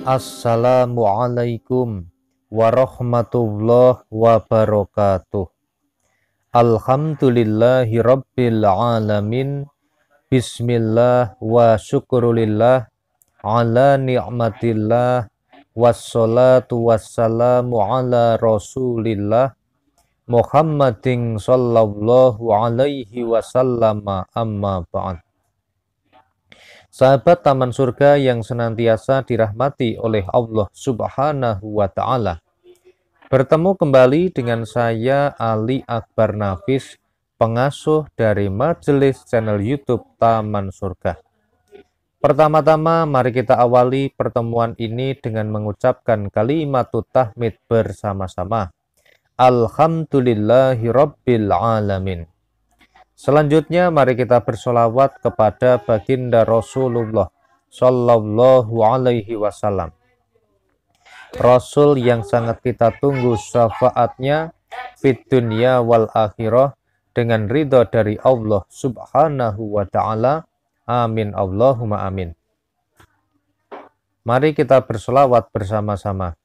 Assalamualaikum warahmatullahi wabarakatuh. Alhamdulillahi rabbil alamin. Bismillah wa syukurulillah ala ni'matillah wassalatu wassalamu ala rasulillah Muhammadin sallallahu alaihi wasallama amma ba'd sahabat taman surga yang senantiasa dirahmati oleh Allah Subhanahu wa taala. Bertemu kembali dengan saya Ali Akbar Nafis, pengasuh dari majelis channel YouTube Taman Surga. Pertama-tama mari kita awali pertemuan ini dengan mengucapkan kalimat tahmid bersama-sama. Alhamdulillahirrabbilalamin. alamin. Selanjutnya mari kita bersolawat kepada baginda Rasulullah Sallallahu alaihi wasallam Rasul yang sangat kita tunggu syafaatnya fit dunia wal akhirah dengan ridho dari Allah subhanahu wa ta'ala amin Allahumma amin Mari kita bersolawat bersama-sama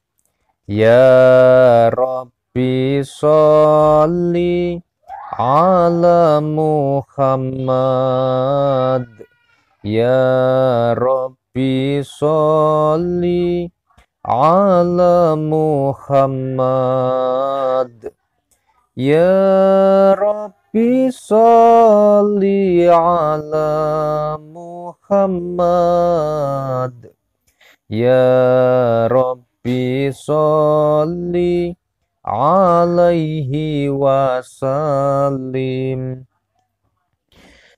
Ya Rabbi Salli على محمد يا ربي صل على محمد يا ربي صل على محمد يا ربي صلِّ alaihi wasallim.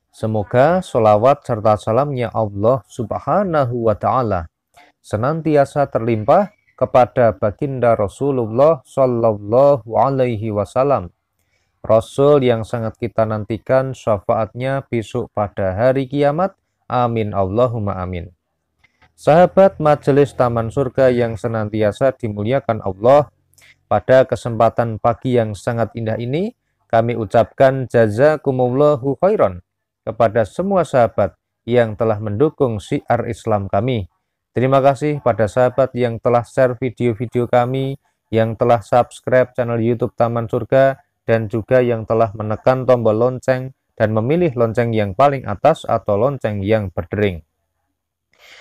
Semoga solawat serta salamnya Allah subhanahu wa ta'ala senantiasa terlimpah kepada baginda Rasulullah sallallahu Alaihi Wasallam. Rasul yang sangat kita nantikan syafaatnya besok pada hari kiamat. Amin Allahumma amin. Sahabat majelis Taman Surga yang senantiasa dimuliakan Allah, pada kesempatan pagi yang sangat indah ini, kami ucapkan jazakumullahu khairan kepada semua sahabat yang telah mendukung siar Islam kami. Terima kasih pada sahabat yang telah share video-video kami, yang telah subscribe channel YouTube Taman Surga, dan juga yang telah menekan tombol lonceng dan memilih lonceng yang paling atas atau lonceng yang berdering.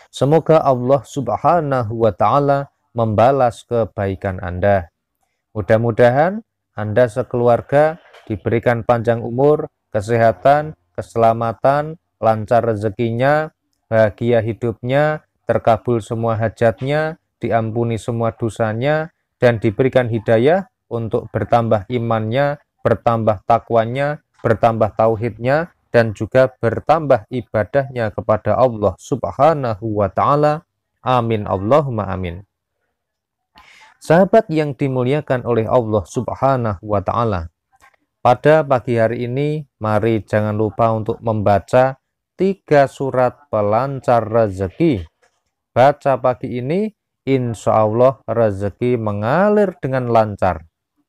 Semoga Allah Subhanahu wa Ta'ala membalas kebaikan Anda. Mudah-mudahan Anda sekeluarga diberikan panjang umur, kesehatan, keselamatan, lancar rezekinya, bahagia hidupnya, terkabul semua hajatnya, diampuni semua dosanya, dan diberikan hidayah untuk bertambah imannya, bertambah takwanya, bertambah tauhidnya, dan juga bertambah ibadahnya kepada Allah Subhanahu wa Ta'ala. Amin, Allahumma amin. Sahabat yang dimuliakan oleh Allah Subhanahu wa taala. Pada pagi hari ini, mari jangan lupa untuk membaca tiga surat pelancar rezeki. Baca pagi ini, insya Allah rezeki mengalir dengan lancar.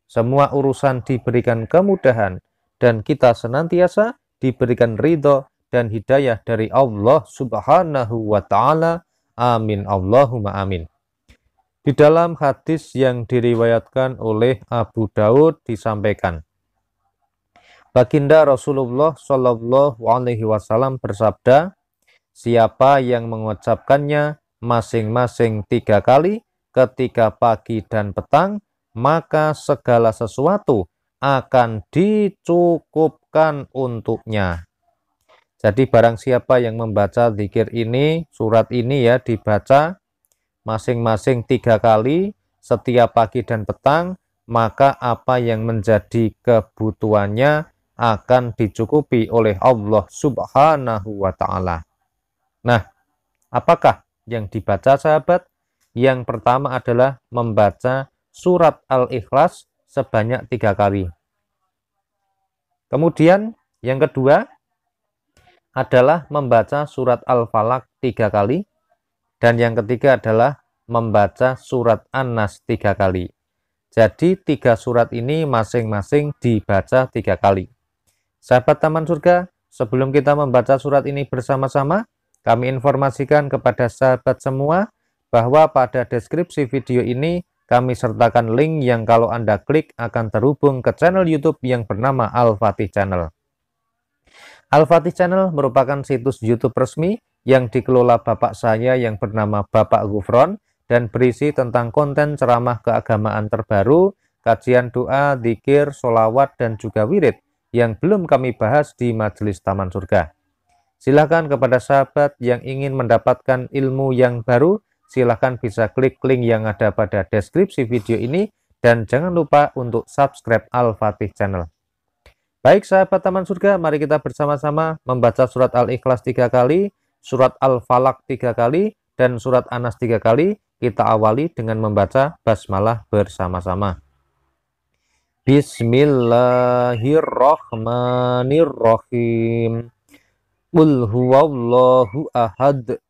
Semua urusan diberikan kemudahan dan kita senantiasa diberikan ridho dan hidayah dari Allah Subhanahu wa taala. Amin Allahumma amin. Di dalam hadis yang diriwayatkan oleh Abu Daud disampaikan, Baginda Rasulullah Shallallahu Alaihi Wasallam bersabda, siapa yang mengucapkannya masing-masing tiga kali ketika pagi dan petang, maka segala sesuatu akan dicukupkan untuknya. Jadi barang siapa yang membaca zikir ini, surat ini ya dibaca masing-masing tiga kali setiap pagi dan petang, maka apa yang menjadi kebutuhannya akan dicukupi oleh Allah Subhanahu wa taala. Nah, apakah yang dibaca sahabat? Yang pertama adalah membaca surat Al-Ikhlas sebanyak tiga kali. Kemudian yang kedua adalah membaca surat Al-Falak tiga kali. Dan yang ketiga adalah membaca surat An-Nas tiga kali. Jadi tiga surat ini masing-masing dibaca tiga kali. Sahabat Taman Surga, sebelum kita membaca surat ini bersama-sama, kami informasikan kepada sahabat semua bahwa pada deskripsi video ini kami sertakan link yang kalau Anda klik akan terhubung ke channel YouTube yang bernama Al-Fatih Channel. Al-Fatih Channel merupakan situs YouTube resmi yang dikelola bapak saya yang bernama Bapak Gufron dan berisi tentang konten ceramah keagamaan terbaru, kajian doa, zikir, solawat, dan juga wirid yang belum kami bahas di Majelis Taman Surga. Silakan kepada sahabat yang ingin mendapatkan ilmu yang baru, silakan bisa klik link yang ada pada deskripsi video ini dan jangan lupa untuk subscribe Al-Fatih Channel. Baik sahabat Taman Surga, mari kita bersama-sama membaca surat Al-Ikhlas tiga kali surat Al-Falak tiga kali, dan surat Anas tiga kali, kita awali dengan membaca basmalah bersama-sama. Bismillahirrahmanirrahim. Qul huwallahu ahad.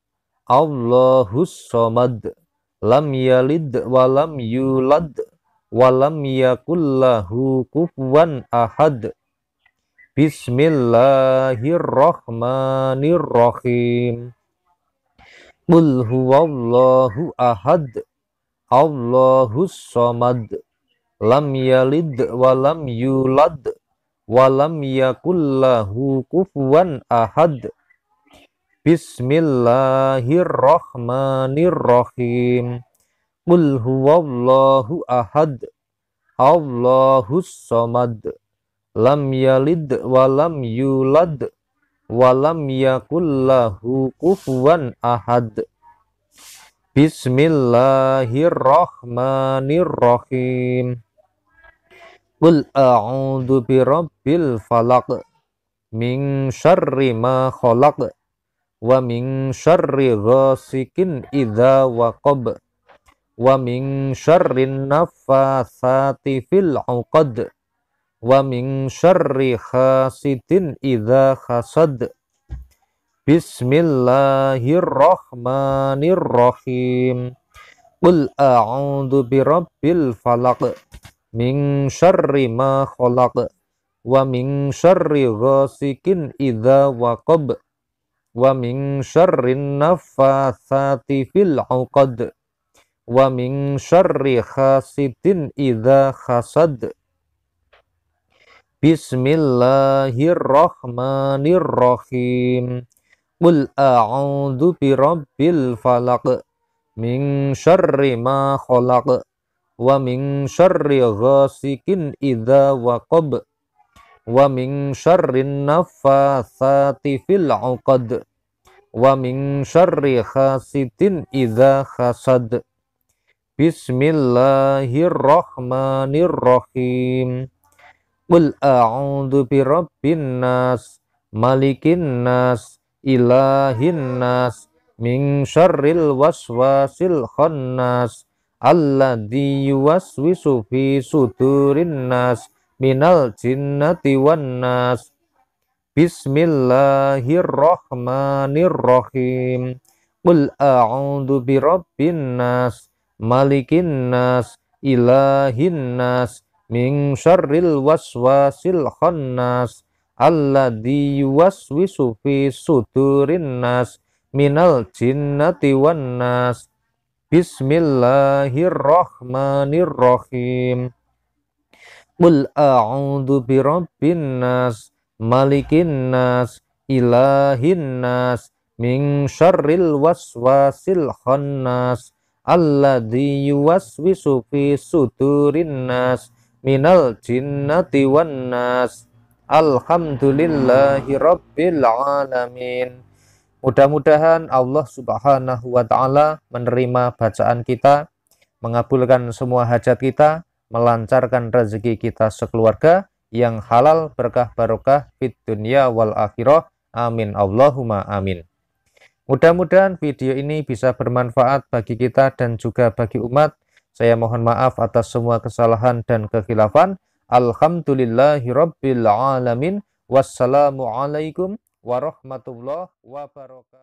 Allahus samad. Lam yalid wa lam yulad wa lam yakullahu kufuwan ahad. Bismillahirrahmanirrahim. Qul huwallahu ahad. Allahus samad. Lam yalid wa lam yulad wa lam yakul lahu kufuwan ahad. Bismillahirrahmanirrahim. Qul huwallahu ahad. Allahus samad lam yalid walam yulad walam yakullahu kufuwan ahad Bismillahirrahmanirrahim Qul bi rabbil falak min syarri ma khalaq wa min syarri ghasikin idha waqab wa min syarri naffatsati fil 'uqad wa min syarri hasidin idza hasad Bismillahirrahmanirrahim Qul a'udzu birabbil falaq min syarri ma khalaq wa min syarri ghasikin idza waqab wa min syarri naffatsati fil 'uqad wa min syarri hasidin idza hasad Bismillahirrahmanirrahim. Qul a'udzu birabbil falaq min syarri ma khalaq wa min syarri ghasikin idza waqab wa min syarri naffatsati fil 'uqad wa min syarri hasidin idza hasad Bismillahirrahmanirrahim. Qul a'udzu birabbin nas, malikin nas, ilahin nas, min syarril waswasil khannas, alladzi yuwaswisu fi sudurin nas, minal jinnati wan nas. Bismillahirrahmanirrahim. Qul a'udzu birabbin nas, malikin nas, ilahin nas, min syarril waswasil khannas alladhi yuwaswisu fi sudurin nas minal jinnati wan nas bismillahirrahmanirrahim Qul a'udzu birabbin nas malikin nas ilahin nas min syarril waswasil khannas alladhi yuwaswisu fi sudurin nas minal jinnati wan nas. Alhamdulillahi rabbil alamin. Mudah-mudahan Allah Subhanahu wa taala menerima bacaan kita, mengabulkan semua hajat kita, melancarkan rezeki kita sekeluarga yang halal berkah barokah fit dunia wal akhirah. Amin Allahumma amin. Mudah-mudahan video ini bisa bermanfaat bagi kita dan juga bagi umat saya mohon maaf atas semua kesalahan dan kekhilafan. Alhamdulillahirrabbilalamin. Wassalamualaikum warahmatullahi wabarakatuh.